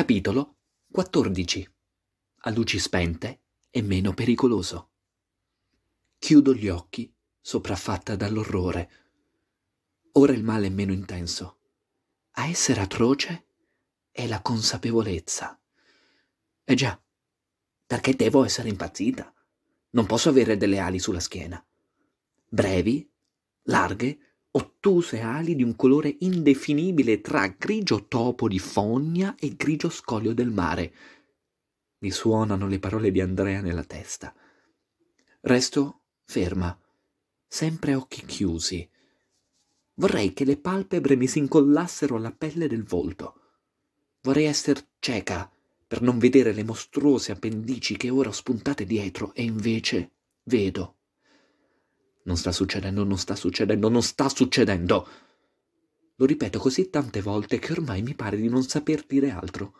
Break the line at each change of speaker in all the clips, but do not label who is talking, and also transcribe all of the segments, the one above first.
Capitolo 14. A luci spente è meno pericoloso. Chiudo gli occhi, sopraffatta dall'orrore. Ora il male è meno intenso. A essere atroce è la consapevolezza. Eh già, perché devo essere impazzita. Non posso avere delle ali sulla schiena. Brevi, larghe, ottuse ali di un colore indefinibile tra grigio topo di fogna e grigio scoglio del mare. Mi suonano le parole di Andrea nella testa. Resto ferma, sempre a occhi chiusi. Vorrei che le palpebre mi si incollassero alla pelle del volto. Vorrei essere cieca per non vedere le mostruose appendici che ora ho spuntate dietro e invece vedo. Non sta succedendo, non sta succedendo, non sta succedendo. Lo ripeto così tante volte che ormai mi pare di non saper dire altro,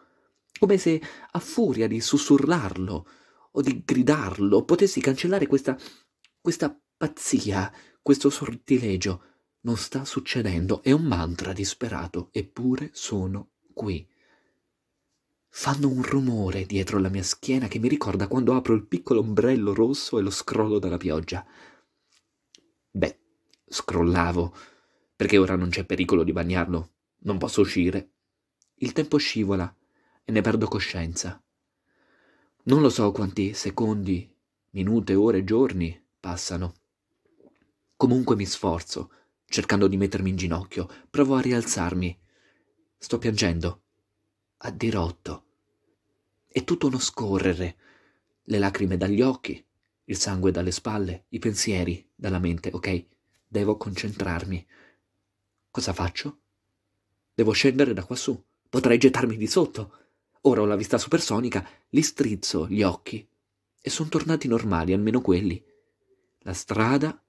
come se a furia di sussurrarlo o di gridarlo potessi cancellare questa questa pazzia, questo sortilegio. Non sta succedendo, è un mantra disperato, eppure sono qui. Fanno un rumore dietro la mia schiena che mi ricorda quando apro il piccolo ombrello rosso e lo scrollo dalla pioggia. Scrollavo, perché ora non c'è pericolo di bagnarlo. Non posso uscire. Il tempo scivola e ne perdo coscienza. Non lo so quanti secondi, minute, ore, giorni passano. Comunque mi sforzo, cercando di mettermi in ginocchio, provo a rialzarmi. Sto piangendo, a dirotto. È tutto uno scorrere, le lacrime dagli occhi, il sangue dalle spalle, i pensieri dalla mente, ok? Devo concentrarmi. Cosa faccio? Devo scendere da quassù. Potrei gettarmi di sotto. Ora ho la vista supersonica, li strizzo gli occhi e sono tornati normali, almeno quelli. La strada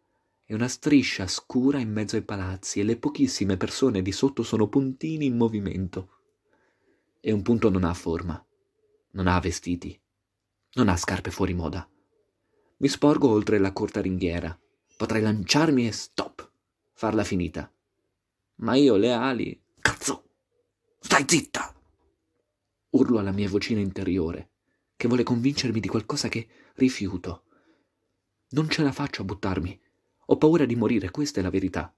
è una striscia scura in mezzo ai palazzi e le pochissime persone di sotto sono puntini in movimento. E un punto non ha forma, non ha vestiti, non ha scarpe fuori moda. Mi sporgo oltre la corta ringhiera. Potrei lanciarmi e stop, farla finita. Ma io le ali... Cazzo! Stai zitta! Urlo alla mia vocina interiore, che vuole convincermi di qualcosa che rifiuto. Non ce la faccio a buttarmi. Ho paura di morire, questa è la verità.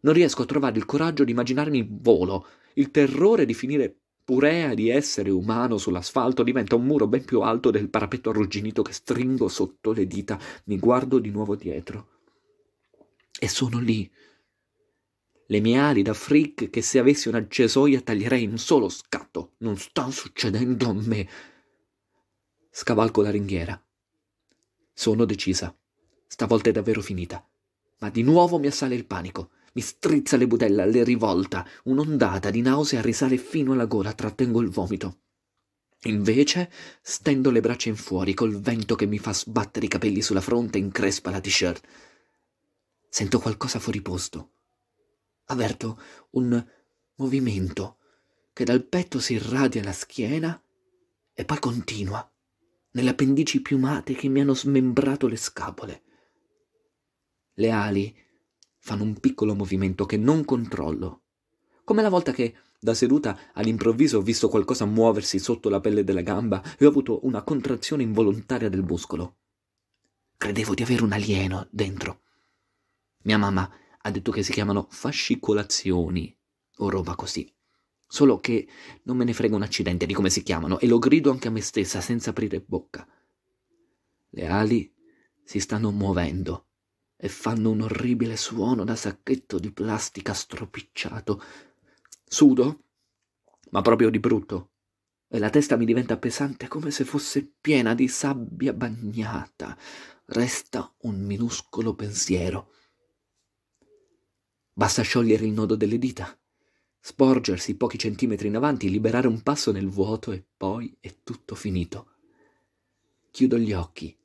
Non riesco a trovare il coraggio di immaginarmi in volo. Il terrore di finire purea di essere umano sull'asfalto diventa un muro ben più alto del parapetto arrugginito che stringo sotto le dita. Mi guardo di nuovo dietro e sono lì. Le mie ali da freak che se avessi una cesoia taglierei in un solo scatto. Non sta succedendo a me. Scavalco la ringhiera. Sono decisa. Stavolta è davvero finita. Ma di nuovo mi assale il panico. Mi strizza le budella, le rivolta. Un'ondata di nausea risale fino alla gola, trattengo il vomito. Invece stendo le braccia in fuori col vento che mi fa sbattere i capelli sulla fronte e increspa la t-shirt. Sento qualcosa fuori posto. Averto un movimento che dal petto si irradia alla schiena e poi continua nelle appendici piumate che mi hanno smembrato le scapole. Le ali fanno un piccolo movimento che non controllo, come la volta che da seduta all'improvviso ho visto qualcosa muoversi sotto la pelle della gamba e ho avuto una contrazione involontaria del muscolo. Credevo di avere un alieno dentro. Mia mamma ha detto che si chiamano fascicolazioni o roba così. Solo che non me ne frega un accidente di come si chiamano e lo grido anche a me stessa senza aprire bocca. Le ali si stanno muovendo e fanno un orribile suono da sacchetto di plastica stropicciato. Sudo, ma proprio di brutto, e la testa mi diventa pesante come se fosse piena di sabbia bagnata. Resta un minuscolo pensiero Basta sciogliere il nodo delle dita, sporgersi pochi centimetri in avanti, liberare un passo nel vuoto e poi è tutto finito. Chiudo gli occhi.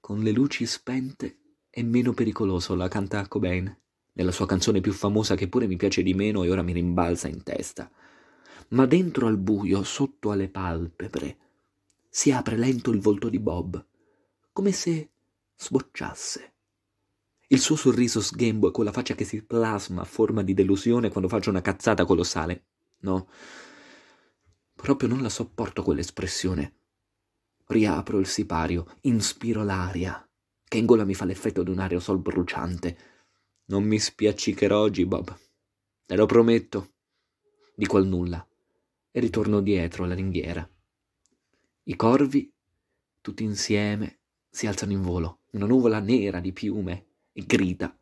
Con le luci spente è meno pericoloso, la canta Cobain, nella sua canzone più famosa che pure mi piace di meno e ora mi rimbalza in testa. Ma dentro al buio, sotto alle palpebre, si apre lento il volto di Bob, come se sbocciasse. Il suo sorriso sghembo e quella faccia che si plasma a forma di delusione quando faccio una cazzata colossale. No. Proprio non la sopporto quell'espressione. Riapro il sipario, inspiro l'aria, che in gola mi fa l'effetto di un aerosol bruciante. Non mi spiaccicherò oggi, Bob. Te lo prometto. Dico al nulla e ritorno dietro alla ringhiera. I corvi, tutti insieme, si alzano in volo. Una nuvola nera di piume e grida.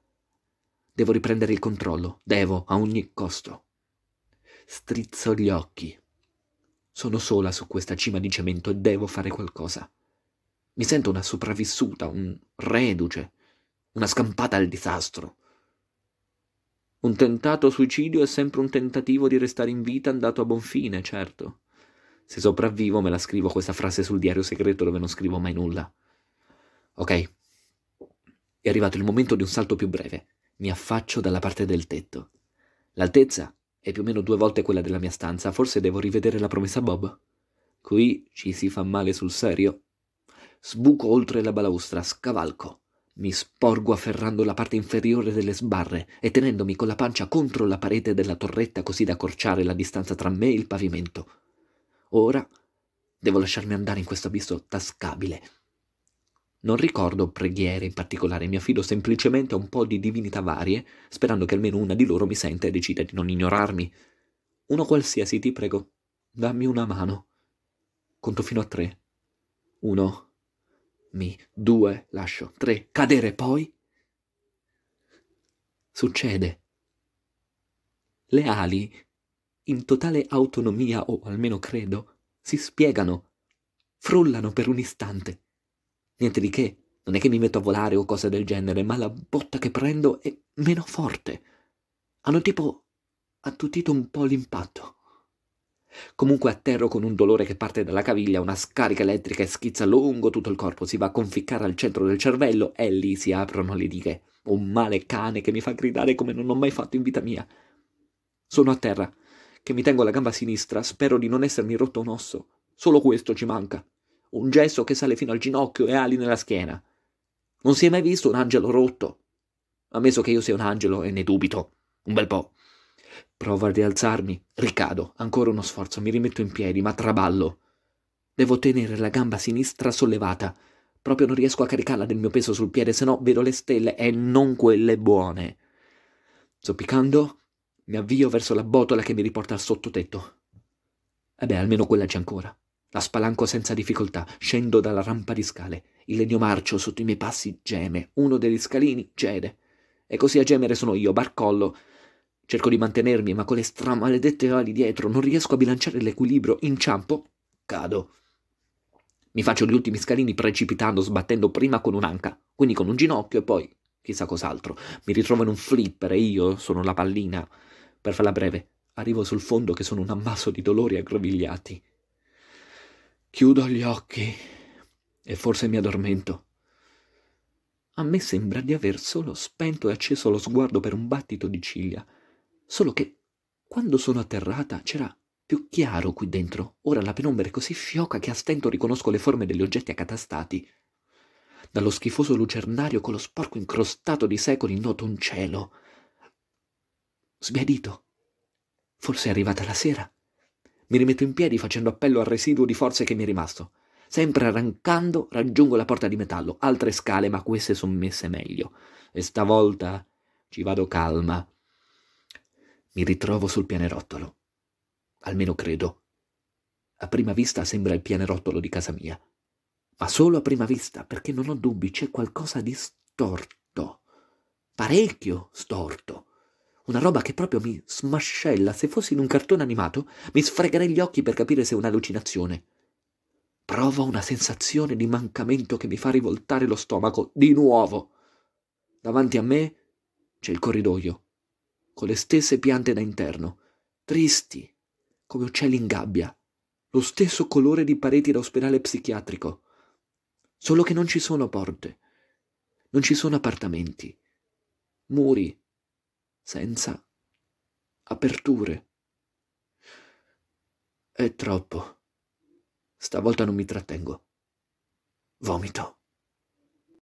Devo riprendere il controllo, devo, a ogni costo. Strizzo gli occhi. Sono sola su questa cima di cemento e devo fare qualcosa. Mi sento una sopravvissuta, un reduce, una scampata al disastro. Un tentato suicidio è sempre un tentativo di restare in vita andato a buon fine, certo. Se sopravvivo me la scrivo questa frase sul diario segreto dove non scrivo mai nulla. Ok, è arrivato il momento di un salto più breve. Mi affaccio dalla parte del tetto. L'altezza è più o meno due volte quella della mia stanza, forse devo rivedere la promessa Bob. Qui ci si fa male sul serio. Sbuco oltre la balaustra, scavalco. Mi sporgo afferrando la parte inferiore delle sbarre e tenendomi con la pancia contro la parete della torretta così da accorciare la distanza tra me e il pavimento. Ora devo lasciarmi andare in questo abisso tascabile non ricordo preghiere in particolare, mi affido semplicemente a un po' di divinità varie, sperando che almeno una di loro mi senta e decida di non ignorarmi. Uno qualsiasi, ti prego, dammi una mano. Conto fino a tre. Uno. Mi. Due. Lascio. Tre. Cadere poi. Succede. Le ali, in totale autonomia o almeno credo, si spiegano, frullano per un istante Niente di che, non è che mi metto a volare o cose del genere, ma la botta che prendo è meno forte. Hanno tipo attutito un po' l'impatto. Comunque atterro con un dolore che parte dalla caviglia, una scarica elettrica e schizza lungo tutto il corpo, si va a conficcare al centro del cervello e lì si aprono le dighe. Un male cane che mi fa gridare come non ho mai fatto in vita mia. Sono a terra, che mi tengo la gamba sinistra, spero di non essermi rotto un osso. Solo questo ci manca un gesso che sale fino al ginocchio e ali nella schiena. Non si è mai visto un angelo rotto. Ammesso che io sia un angelo e ne dubito. Un bel po'. Provo a rialzarmi, ricado, ancora uno sforzo, mi rimetto in piedi, ma traballo. Devo tenere la gamba sinistra sollevata. Proprio non riesco a caricarla del mio peso sul piede, se no vedo le stelle e non quelle buone. Zoppicando, mi avvio verso la botola che mi riporta al sottotetto. E eh beh, almeno quella c'è ancora. La spalanco senza difficoltà, scendo dalla rampa di scale. Il legno marcio sotto i miei passi geme, uno degli scalini cede. E così a gemere sono io, barcollo. Cerco di mantenermi, ma con le stramaledette ali dietro non riesco a bilanciare l'equilibrio, inciampo, cado. Mi faccio gli ultimi scalini precipitando, sbattendo prima con un'anca, quindi con un ginocchio e poi chissà cos'altro. Mi ritrovo in un flipper e io sono la pallina. Per farla breve, arrivo sul fondo che sono un ammasso di dolori aggrovigliati. Chiudo gli occhi e forse mi addormento. A me sembra di aver solo spento e acceso lo sguardo per un battito di ciglia, solo che quando sono atterrata c'era più chiaro qui dentro. Ora la penombra è così fioca che a stento riconosco le forme degli oggetti accatastati. Dallo schifoso lucernario con lo sporco incrostato di secoli noto un cielo sbiadito. Forse è arrivata la sera. Mi rimetto in piedi facendo appello al residuo di forze che mi è rimasto. Sempre arrancando, raggiungo la porta di metallo, altre scale, ma queste sono messe meglio. E stavolta ci vado calma. Mi ritrovo sul pianerottolo. Almeno credo. A prima vista sembra il pianerottolo di casa mia. Ma solo a prima vista, perché non ho dubbi, c'è qualcosa di storto. Parecchio storto. Una roba che proprio mi smascella. Se fossi in un cartone animato, mi sfregherei gli occhi per capire se è un'allucinazione. Provo una sensazione di mancamento che mi fa rivoltare lo stomaco di nuovo. Davanti a me c'è il corridoio, con le stesse piante da interno, tristi, come uccelli in gabbia, lo stesso colore di pareti da ospedale psichiatrico. Solo che non ci sono porte, non ci sono appartamenti, muri, senza aperture. È troppo. Stavolta non mi trattengo. Vomito.